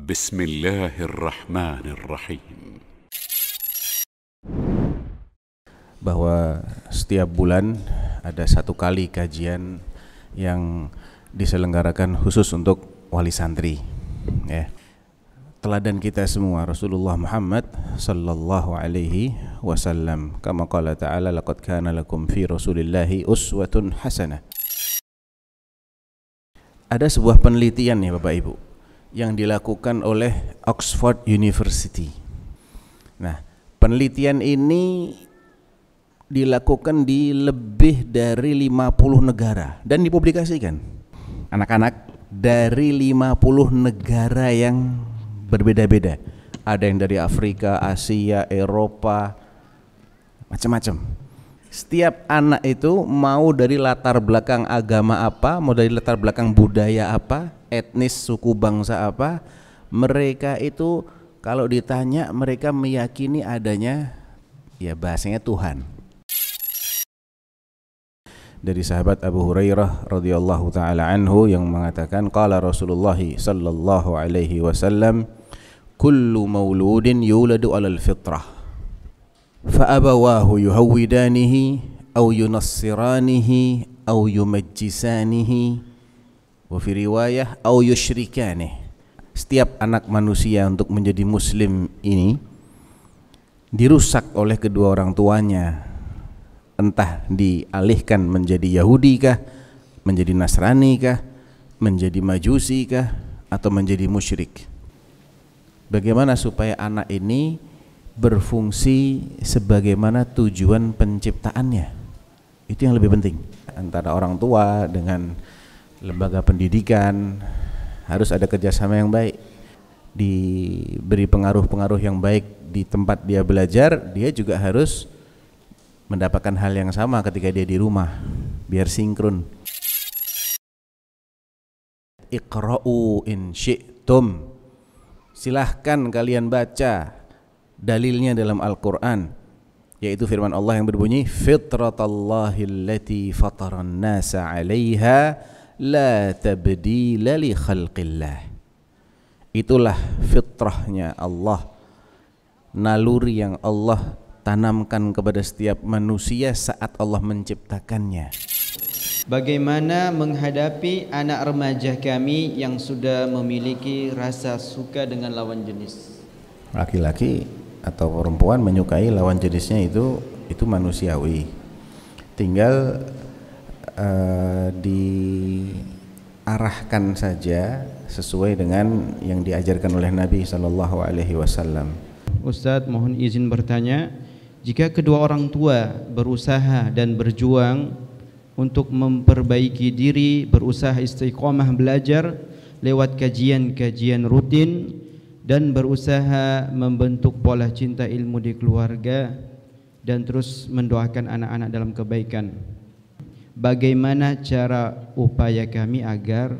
بسم الله الرحمن الرحيم bahwa setiap bulan ada satu kali kajian yang diselenggarakan khusus untuk wali santri ya teladan kita semua Rasulullah Muhammad sallallahu alaihi wasallam kama qala ta'ala laqad kana lakum fi rasulillahi uswatun hasanah ada sebuah penelitian ya, Bapak Ibu yang dilakukan oleh Oxford University. Nah, penelitian ini dilakukan di lebih dari 50 negara dan dipublikasikan. Anak-anak dari 50 negara yang berbeda-beda. Ada yang dari Afrika, Asia, Eropa, macam-macam setiap anak itu mau dari latar belakang agama apa, mau dari latar belakang budaya apa, etnis, suku, bangsa apa, mereka itu kalau ditanya mereka meyakini adanya ya bahasanya Tuhan. Dari sahabat Abu Hurairah radhiyallahu taala anhu yang mengatakan qala Rasulullah sallallahu alaihi wasallam kullu mauludin yuladu alal fitrah فأبواه يهودانه أو ينصرانه أو يمجسانه وفي رواية أو يشركانه setiap anak manusia untuk menjadi muslim ini dirusak oleh kedua orang tuanya entah dialihkan menjadi Yahudi kah menjadi Nasrani kah menjadi Majusi kah atau menjadi musyrik bagaimana supaya anak ini berfungsi sebagaimana tujuan penciptaannya. Itu yang lebih penting. Antara orang tua dengan lembaga pendidikan harus ada kerjasama yang baik. Diberi pengaruh-pengaruh yang baik di tempat dia belajar, dia juga harus mendapatkan hal yang sama ketika dia di rumah, biar sinkron. Iqra'u in syi'tum. Silahkan kalian baca dalilnya dalam Al-Quran yaitu firman Allah yang berbunyi fitratallahi allati fataran nasa 'alaiha la tabdila li khalqillah itulah fitrahnya Allah naluri yang Allah tanamkan kepada setiap manusia saat Allah menciptakannya Bagaimana menghadapi anak remaja kami yang sudah memiliki rasa suka dengan lawan jenis? Laki-laki atau perempuan menyukai lawan jenisnya itu itu manusiawi. Tinggal uh, diarahkan saja sesuai dengan yang diajarkan oleh Nabi Shallallahu Alaihi Wasallam. Ustadz mohon izin bertanya, jika kedua orang tua berusaha dan berjuang untuk memperbaiki diri, berusaha istiqomah belajar lewat kajian-kajian rutin, dan berusaha membentuk pola cinta ilmu di keluarga dan terus mendoakan anak-anak dalam kebaikan. Bagaimana cara upaya kami agar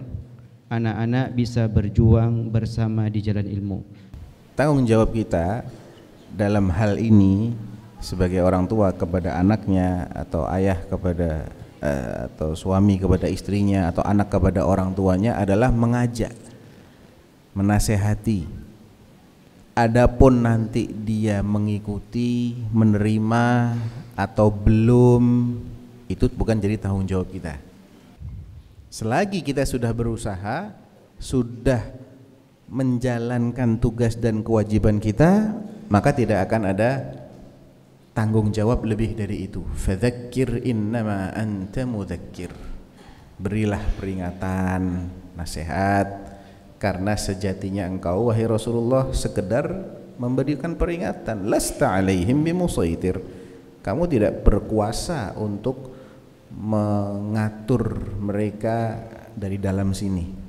anak-anak bisa berjuang bersama di jalan ilmu? Tanggung jawab kita dalam hal ini sebagai orang tua kepada anaknya atau ayah kepada eh, atau suami kepada istrinya atau anak kepada orang tuanya adalah mengajak, menasehati, Adapun nanti dia mengikuti, menerima atau belum, itu bukan jadi tanggung jawab kita. Selagi kita sudah berusaha, sudah menjalankan tugas dan kewajiban kita, maka tidak akan ada tanggung jawab lebih dari itu. Fadzakir innama anta mudzakir. Berilah peringatan, nasihat, karena sejatinya engkau wahai Rasulullah sekedar memberikan peringatan lasta alaihim bimusaitir kamu tidak berkuasa untuk mengatur mereka dari dalam sini